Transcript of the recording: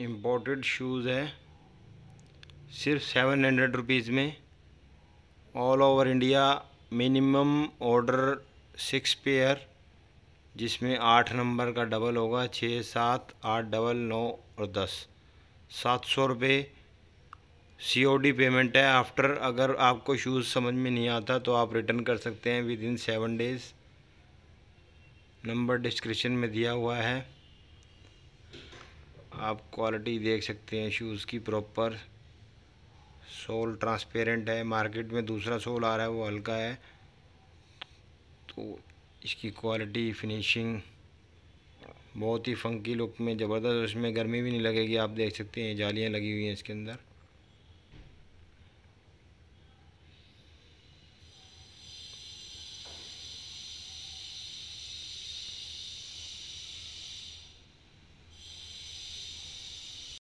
imported shoes है सिर्फ seven hundred rupees में all over India minimum order six pair जिसमें आठ नंबर का डबल होगा छः सात आठ डबल नौ और दस सात सौ रुपये सी ओ डी पेमेंट है आफ्टर अगर आपको शूज़ समझ में नहीं आता तो आप रिटर्न कर सकते हैं within seven days number description में दिया हुआ है आप क्वालिटी देख सकते हैं शूज़ की प्रॉपर सोल ट्रांसपेरेंट है मार्केट में दूसरा सोल आ रहा है वो हल्का है तो इसकी क्वालिटी फिनिशिंग बहुत ही फंकी लुक में ज़बरदस्त उसमें गर्मी भी नहीं लगेगी आप देख सकते हैं जालियाँ लगी हुई हैं इसके अंदर